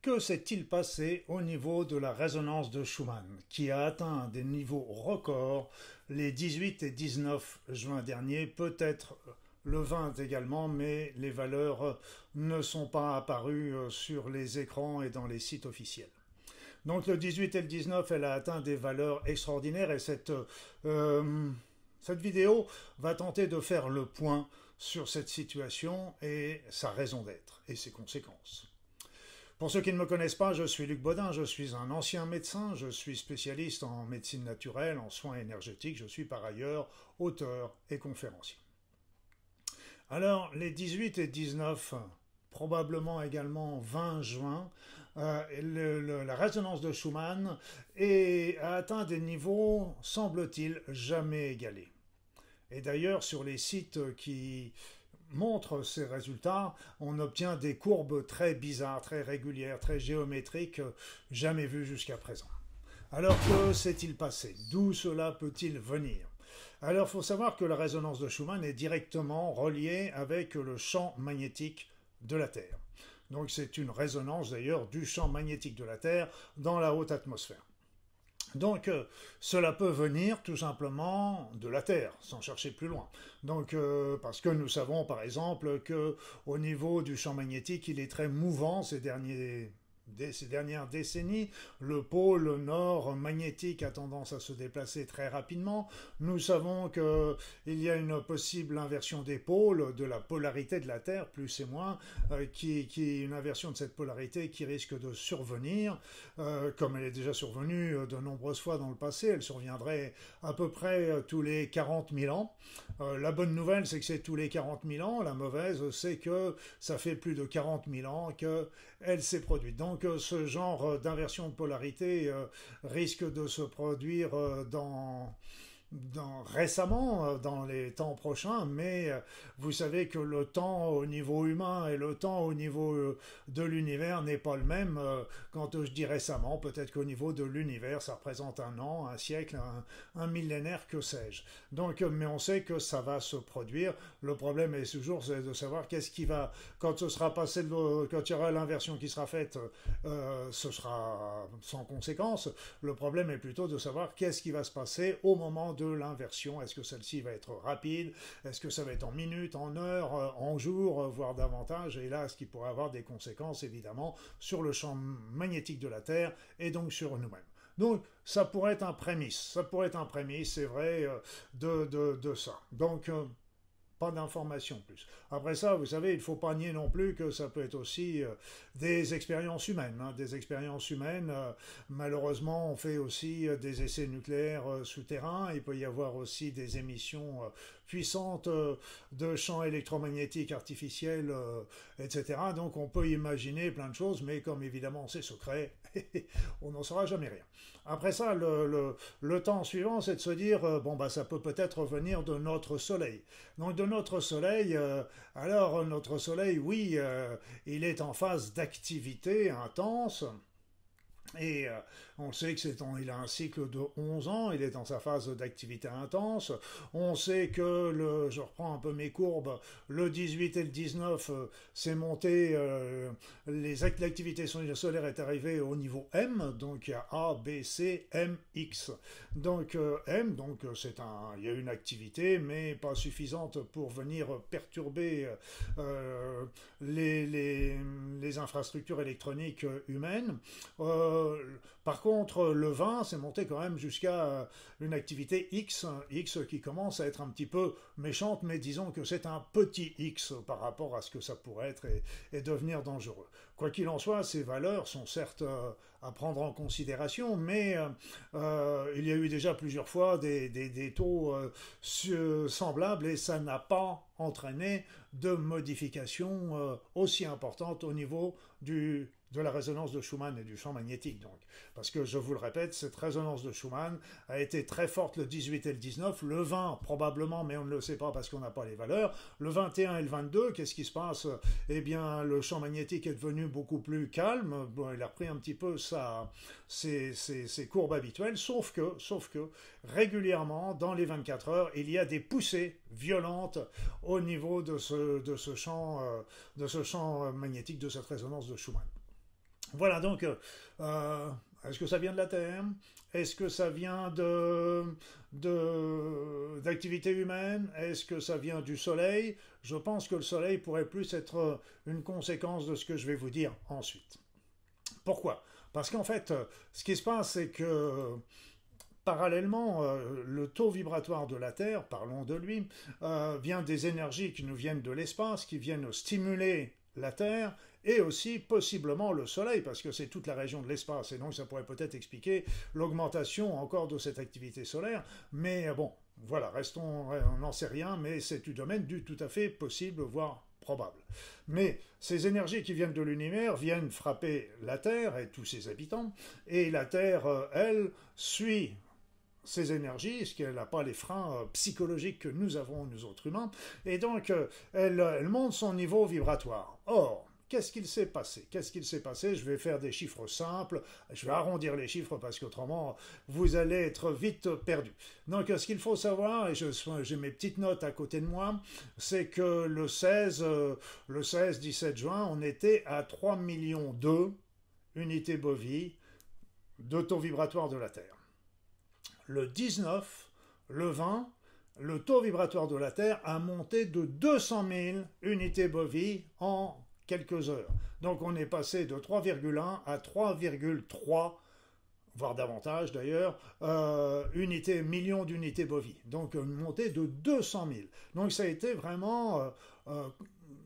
Que s'est-il passé au niveau de la résonance de Schumann, qui a atteint des niveaux records les 18 et 19 juin dernier, peut-être le 20 également, mais les valeurs ne sont pas apparues euh, sur les écrans et dans les sites officiels. Donc le 18 et le 19, elle a atteint des valeurs extraordinaires et cette, euh, cette vidéo va tenter de faire le point sur cette situation et sa raison d'être et ses conséquences. Pour ceux qui ne me connaissent pas, je suis Luc Baudin, je suis un ancien médecin, je suis spécialiste en médecine naturelle, en soins énergétiques, je suis par ailleurs auteur et conférencier. Alors, les 18 et 19, probablement également 20 juin, euh, la résonance de Schumann a atteint des niveaux, semble-t-il, jamais égalés. Et d'ailleurs, sur les sites qui montre ces résultats, on obtient des courbes très bizarres, très régulières, très géométriques, jamais vues jusqu'à présent. Alors que s'est-il passé D'où cela peut-il venir Alors il faut savoir que la résonance de Schumann est directement reliée avec le champ magnétique de la Terre. Donc c'est une résonance d'ailleurs du champ magnétique de la Terre dans la haute atmosphère. Donc euh, cela peut venir tout simplement de la Terre, sans chercher plus loin. Donc euh, parce que nous savons par exemple que au niveau du champ magnétique, il est très mouvant ces derniers dès ces dernières décennies, le pôle nord magnétique a tendance à se déplacer très rapidement. Nous savons qu'il y a une possible inversion des pôles, de la polarité de la Terre, plus et moins, euh, qui, une inversion de cette polarité qui risque de survenir, euh, comme elle est déjà survenue euh, de nombreuses fois dans le passé. Elle surviendrait à peu près tous les 40 000 ans. la bonne nouvelle, c'est que c'est tous les 40 000 ans. La mauvaise, c'est que ça fait plus de 40 000 ans qu'elle s'est produite. Donc, donc ce genre euh, d'inversion de polarité euh, risque de se produire euh, dans récemment, euh, dans les temps prochains, mais euh, vous savez que le temps au niveau humain et le temps au niveau euh, de l'univers n'est pas le même. Quand je dis récemment, peut-être qu'au niveau de l'univers, ça représente un an, un siècle, un, millénaire, que sais-je. Donc, mais on sait que ça va se produire. Le problème est toujours de savoir qu'est-ce qui va, quand ce sera passé, quand il y aura l'inversion qui sera faite, ce sera sans conséquence. Le problème est plutôt de savoir qu'est-ce qui va se passer au moment de l'inversion. Est-ce que celle-ci va être rapide Est-ce que ça va être en minutes, en heures, euh, en jours, euh, voire davantage Et là, ce qui pourrait avoir des conséquences évidemment sur le champ magnétique de la Terre et donc sur nous-mêmes. Donc, ça pourrait être un prémisse, ça pourrait être un prémisse, c'est vrai, euh, de, de ça. Donc, pas d'informations plus. Après ça, vous savez, il ne faut pas nier non plus que ça peut être aussi euh, des expériences humaines. Hein. des expériences humaines, euh, malheureusement, on fait aussi euh, des essais nucléaires souterrains. Il peut y avoir aussi des émissions puissantes de champs électromagnétiques artificiels, etc. Donc on peut imaginer plein de choses, mais comme évidemment c'est secret, on n'en saura jamais rien. Après ça, le, temps suivant, c'est de se dire, euh, bon, bah, ça peut peut-être venir de notre soleil. Donc, de notre soleil, euh, alors, notre soleil, oui, euh, il est en phase d'activité intense. Et euh, on sait que c'est il a un cycle de 11 ans, il est dans sa phase d'activité intense. On sait que le, je reprends un peu mes courbes, le 18 et le 19, euh, c'est monté, euh, les l'activité solaire est arrivée au niveau M, donc il y a A, B, C, M, X. Donc M, donc c'est un, il y a une activité, mais pas suffisante pour venir perturber les, les, les infrastructures électroniques humaines. Euh, par contre, le vin, s'est monté quand même jusqu'à euh, une activité X, X qui commence à être un petit peu méchante, mais disons que c'est un petit X par rapport à ce que ça pourrait être et, devenir dangereux. Quoi qu'il en soit, ces valeurs sont certes euh, à prendre en considération, mais il y a eu déjà plusieurs fois des, des taux semblables et ça n'a pas entraîné de modifications aussi importantes au niveau du de la résonance de Schumann et du champ magnétique, donc. Parce que, je vous le répète, cette résonance de Schumann a été très forte le 18 et le 19, le 20 probablement, mais on ne le sait pas parce qu'on n'a pas les valeurs, le 21 et le 22, qu'est-ce qui se passe Eh bien, le champ magnétique est devenu beaucoup plus calme, il a repris un petit peu sa, ses, courbes habituelles, sauf que, sauf que, régulièrement, dans les 24 heures, il y a des poussées violentes au niveau de ce, de ce champ, euh, de ce champ euh, magnétique, de cette résonance de Schumann. Voilà, donc, euh, euh, est-ce que ça vient de la Terre Est-ce que ça vient de d'activité Est-ce que ça vient du Soleil Je pense que le Soleil pourrait plus être euh, une conséquence de ce que je vais vous dire ensuite. Pourquoi Parce qu'en fait, ce qui se passe, c'est que Parallèlement, le taux vibratoire de la Terre, parlons de lui, vient des énergies qui nous viennent de l'espace, qui viennent stimuler la Terre et aussi possiblement le Soleil, parce que c'est toute la région de l'espace, et donc ça pourrait peut-être expliquer l'augmentation encore de cette activité solaire, mais euh, bon, voilà, restons, euh, on n'en sait rien, mais c'est du domaine du tout à fait possible, voire probable. Mais ces énergies qui viennent de l'univers viennent frapper la Terre et tous ses habitants, et la Terre, euh, elle, suit ces énergies, parce qu'elle n'a pas les freins psychologiques que nous avons, nous autres humains, et donc elle, elle monte son niveau vibratoire. Or, Qu'est-ce qu'il s'est passé Qu'est-ce qu'il s'est passé Je vais faire des chiffres simples, je vais arrondir les chiffres parce qu'autrement, vous allez être vite perdu. Donc, ce qu'il faut savoir, et j'ai mes petites notes à côté de moi, c'est que le 16, euh, le 16, 17 juin, on était à 3 millions de unités bovies de taux vibratoire de la Terre. Le 19, le 20, le taux vibratoire de la Terre a monté de 200 000 unités bovies en quelques heures. Donc on est passé de 3,1 à 3,3 voire davantage d'ailleurs, euh, unité, millions d'unités bovies. Donc une montée de 200 000. Donc ça a été vraiment... Euh, euh,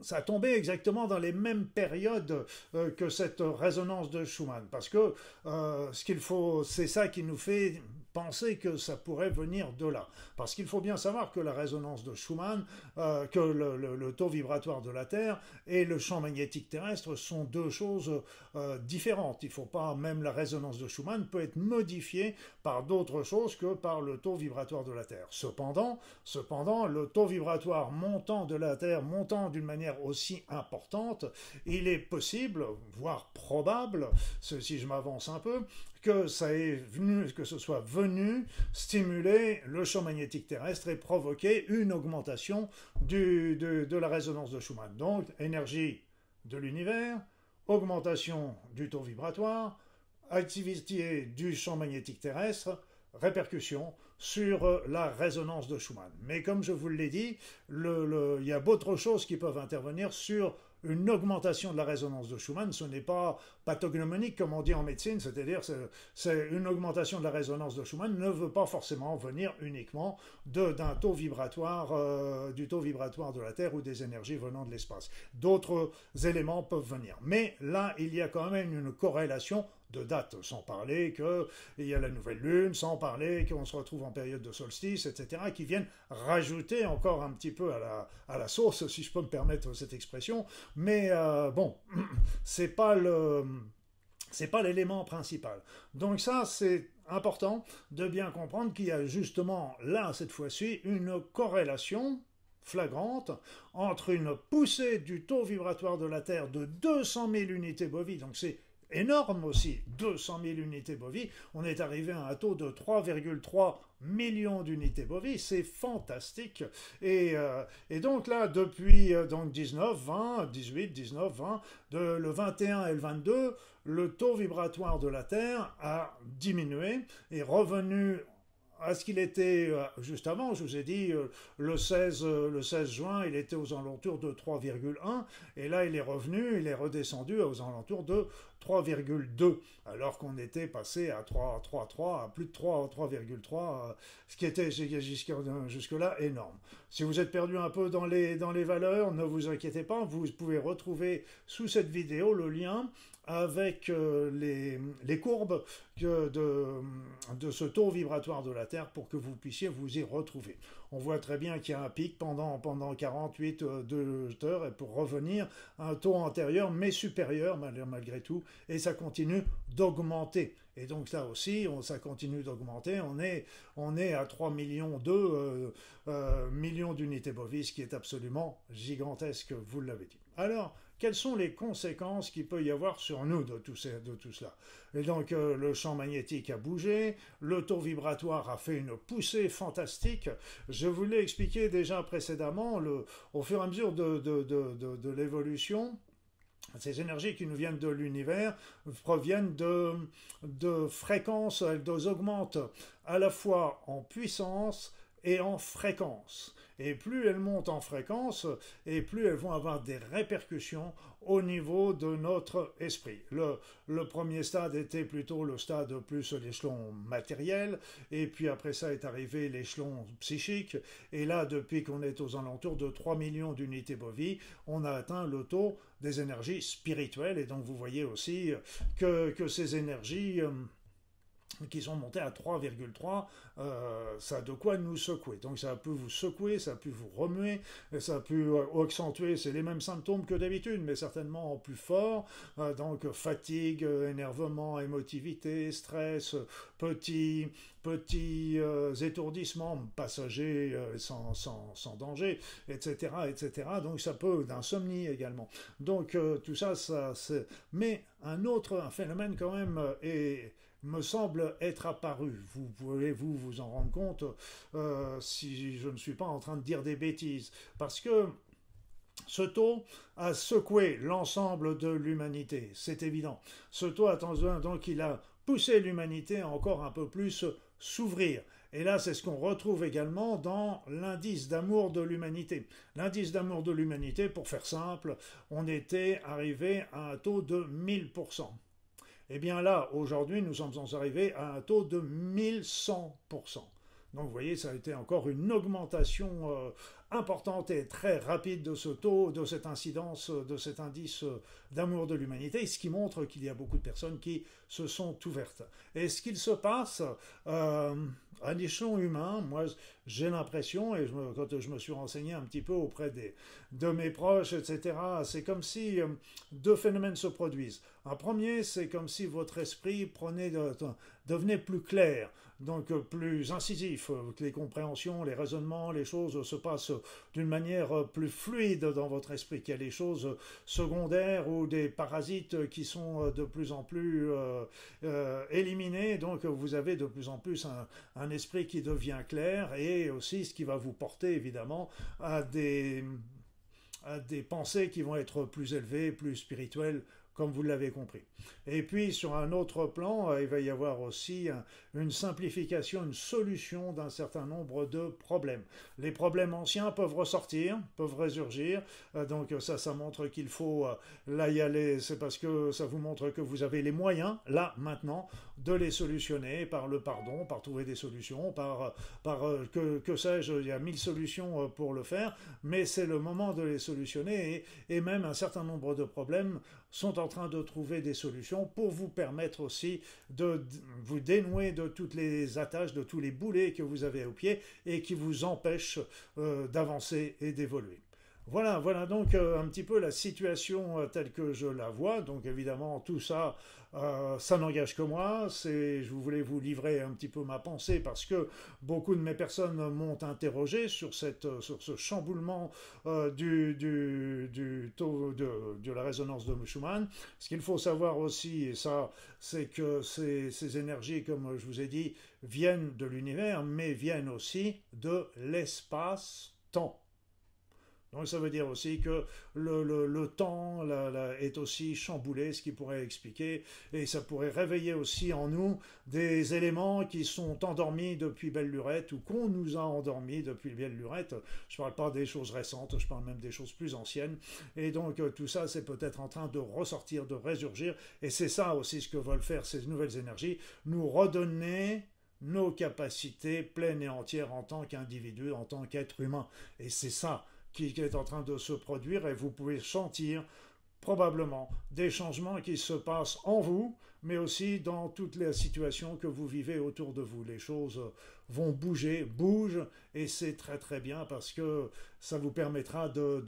ça tombait exactement dans les mêmes périodes euh, que cette résonance de Schumann. Parce que ce qu'il faut, c'est ça qui nous fait penser que ça pourrait venir de là. Parce qu'il faut bien savoir que la résonance de Schumann, euh, que le, taux vibratoire de la Terre et le champ magnétique terrestre sont deux choses euh, différentes. Il ne faut pas, même la résonance de Schumann peut être modifiée par d'autres choses que par le taux vibratoire de la Terre. Cependant, cependant, le taux vibratoire montant de la Terre, montant d'une manière aussi importante, il est possible, voire probable, ceci je m'avance un peu, que ça est venu, que ce soit venu stimuler le champ magnétique terrestre et provoquer une augmentation du, de, de la résonance de Schumann. Donc, énergie de l'univers, augmentation du taux vibratoire, activité du champ magnétique terrestre, répercussion sur la résonance de Schumann. Mais comme je vous l'ai dit, le, il y a d'autres choses qui peuvent intervenir sur une augmentation de la résonance de Schumann, ce n'est pas pathognomonique comme on dit en médecine, c'est-à-dire c'est une augmentation de la résonance de Schumann ne veut pas forcément venir uniquement d'un taux vibratoire, euh, du taux vibratoire de la Terre ou des énergies venant de l'espace. D'autres euh, éléments peuvent venir. Mais là, il y a quand même une corrélation de date, sans parler qu'il y a la nouvelle lune, sans parler qu'on se retrouve en période de solstice, etc., qui viennent rajouter encore un petit peu à la, à source, si je peux me permettre cette expression. Mais euh, bon, c'est pas le... C'est pas l'élément principal. Donc ça, c'est important de bien comprendre qu'il y a justement là, cette fois-ci, une corrélation flagrante entre une poussée du taux vibratoire de la Terre de 200 000 unités bovies, donc c'est énorme aussi, 200 000 unités bovies, on est arrivé à un taux de 3,3 millions d'unités bovies, c'est fantastique. Euh, et, donc là, depuis euh, donc 19, 20, 18, 19, 20, de, le 21 et le 22, le taux vibratoire de la Terre a diminué, et revenu est-ce qu'il était, euh, justement, je vous ai dit, euh, le 16, euh, le 16 juin, il était aux alentours de 3,1, et là il est revenu, il est redescendu aux alentours de 3,2, alors qu'on était passé à 3,3, 3, 3, à plus de 3,3, ce qui était jusque-là énorme. Si vous êtes perdu un peu dans les, dans les valeurs, ne vous inquiétez pas, vous pouvez retrouver sous cette vidéo le lien avec euh, les, les courbes de, de, ce taux vibratoire de la Terre pour que vous puissiez vous y retrouver. On voit très bien qu'il y a un pic pendant, pendant 48 euh, de heures et pour revenir à un taux antérieur mais supérieur malgré tout et ça continue d'augmenter. Et donc ça aussi, ça continue d'augmenter. On est, on est à 3 millions 2 euh, millions d'unités bovis, qui est absolument gigantesque, vous l'avez dit. Alors, quelles sont les conséquences qu'il peut y avoir sur nous de tout, cela. Et donc euh, le champ magnétique a bougé, le taux vibratoire a fait une poussée fantastique. Je vous l'ai expliqué déjà précédemment, au fur et à mesure de, l'évolution, ces énergies qui nous viennent de l'univers proviennent de, de fréquences, elles augmentent à la fois en puissance et en fréquence et plus elles montent en fréquence, et plus elles vont avoir des répercussions au niveau de notre esprit. Le, premier stade était plutôt le stade plus l'échelon matériel, et puis après ça est arrivé l'échelon psychique, et là, depuis qu'on est aux alentours de 3 millions d'unités bovies, on a atteint le taux des énergies spirituelles, et donc vous voyez aussi que ces énergies... Euh, qui sont montés à 3,3, euh, ça a de quoi nous secouer. Donc ça a pu vous secouer, ça a pu vous remuer, ça a pu euh, accentuer, c'est les mêmes symptômes que d'habitude, mais certainement plus fort, euh, donc fatigue, euh, énervement, émotivité, stress, petits, petits étourdissements passagers sans, danger, etc., etc. Donc ça peut, d'insomnie également. Donc tout ça, ça c'est... Mais un autre un phénomène quand même est me semble être apparu. Vous pouvez vous, vous en rendre compte euh, si je ne suis pas en train de dire des bêtises. Parce que ce taux a secoué l'ensemble de l'humanité, c'est évident. Ce taux, attention, donc il a poussé l'humanité encore un peu plus s'ouvrir. Et là, c'est ce qu'on retrouve également dans l'indice d'amour de l'humanité. L'indice d'amour de l'humanité, pour faire simple, on était arrivé à un taux de 1000%. Eh bien là, aujourd'hui, nous sommes arrivés à un taux de 1100%. Donc vous voyez, ça a été encore une augmentation euh, importante et très rapide de ce taux, de cette incidence, euh, de cet indice euh, d'amour de l'humanité, ce qui montre qu'il y a beaucoup de personnes qui se sont ouvertes. Et ce qu'il se passe à l'échelon humain, moi, j'ai l'impression, et quand je me suis renseigné un petit peu auprès des, de mes proches, etc., c'est comme si euh, deux phénomènes se produisent. Un premier, c'est comme si votre esprit prenait devenait plus clair, donc euh, plus incisif, euh, que les compréhensions, les raisonnements, les choses se passent d'une manière plus fluide dans votre esprit, qu'il y a des choses secondaires ou des parasites qui sont de plus en plus éliminés, donc vous avez de plus en plus un un esprit qui devient clair et aussi ce qui va vous porter évidemment à des, à des pensées qui vont être plus élevées, plus spirituelles, comme vous l'avez compris. Et puis sur un autre plan, euh, il va y avoir aussi une simplification, une solution d'un certain nombre de problèmes. Les problèmes anciens peuvent ressortir, peuvent résurgir, euh, donc euh, ça, ça montre qu'il faut là y aller, c'est parce que ça vous montre que vous avez les moyens, là, maintenant, de les solutionner par le pardon, par trouver des solutions, par, par euh, que, sais-je, il y a mille solutions euh, pour le faire, mais c'est le moment de les solutionner et, même un certain nombre de problèmes sont en train de trouver des solutions pour vous permettre aussi de vous dénouer de toutes les attaches, de tous les boulets que vous avez au pied et qui vous empêchent euh, d'avancer et d'évoluer. Voilà, voilà donc euh, un petit peu la situation euh, telle que je la vois. Donc évidemment, tout ça, euh, ça n'engage que moi. C'est, je voulais vous livrer un petit peu ma pensée parce que beaucoup de mes personnes m'ont interrogé sur sur ce chamboulement du, taux de, la résonance de Schumann. Ce qu'il faut savoir aussi, et ça, c'est que ces, ces énergies, comme je vous ai dit, viennent de l'univers, mais viennent aussi de l'espace-temps. Donc ça veut dire aussi que le, le, temps est aussi chamboulé, ce qui pourrait expliquer, et ça pourrait réveiller aussi en nous des éléments qui sont endormis depuis belle lurette ou qu'on nous a endormis depuis belle lurette. Je parle pas des choses récentes, je parle même des choses plus anciennes. Et donc euh, tout ça, c'est peut-être en train de ressortir, de résurgir, et c'est ça aussi ce que veulent faire ces nouvelles énergies, nous redonner nos capacités pleines et entières en tant qu'individu, en tant qu'être humain. Et c'est ça qui est en train de se produire et vous pouvez sentir probablement des changements qui se passent en vous mais aussi dans toutes les situations que vous vivez autour de vous. Les choses vont bouger, bougent, et c'est très très bien parce que ça vous permettra de,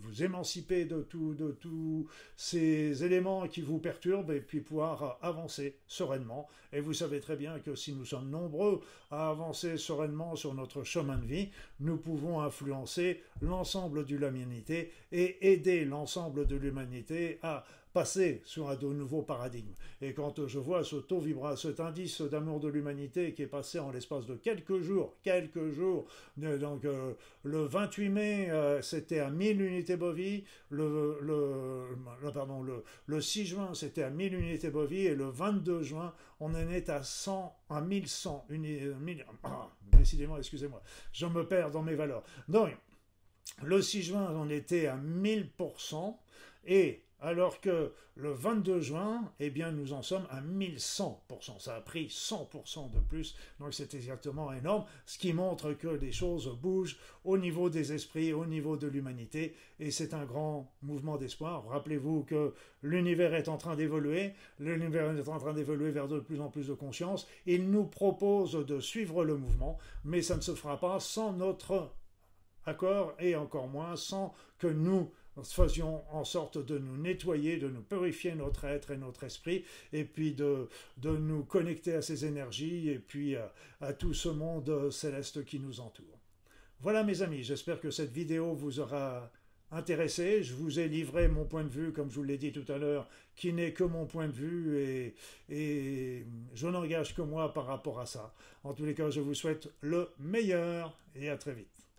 vous émanciper de tous de tout ces éléments qui vous perturbent et puis pouvoir avancer sereinement. Et vous savez très bien que si nous sommes nombreux à avancer sereinement sur notre chemin de vie, nous pouvons influencer l'ensemble de l'humanité et aider l'ensemble de l'humanité à passer sur un de nouveau paradigme. Et quand je vois ce taux vibra, cet indice d'amour de l'humanité qui est passé en l'espace de quelques jours, quelques jours, donc euh, le 28 mai, euh, c'était à 1000 unités bovies, le, le, pardon, le, le 6 juin, c'était à 1000 unités bovies, et le 22 juin, on en est à 100, à 1100 unités, euh, ah, décidément, excusez-moi, je me perds dans mes valeurs. Donc, le 6 juin, on était à 1000%, et alors que le 22 juin, eh bien, nous en sommes à 1100%. Ça a pris 100% de plus, donc c'est exactement énorme, ce qui montre que les choses bougent au niveau des esprits, au niveau de l'humanité, et c'est un grand mouvement d'espoir. Rappelez-vous que l'univers est en train d'évoluer, l'univers est en train d'évoluer vers de plus en plus de conscience, il nous propose de suivre le mouvement, mais ça ne se fera pas sans notre accord et encore moins sans que nous faisions en sorte de nous nettoyer, de nous purifier notre être et notre esprit, et puis de, de nous connecter à ces énergies et puis à, tout ce monde céleste qui nous entoure. Voilà mes amis, j'espère que cette vidéo vous aura intéressé. Je vous ai livré mon point de vue, comme je vous l'ai dit tout à l'heure, qui n'est que mon point de vue et, et je n'engage que moi par rapport à ça. En tous les cas, je vous souhaite le meilleur et à très vite.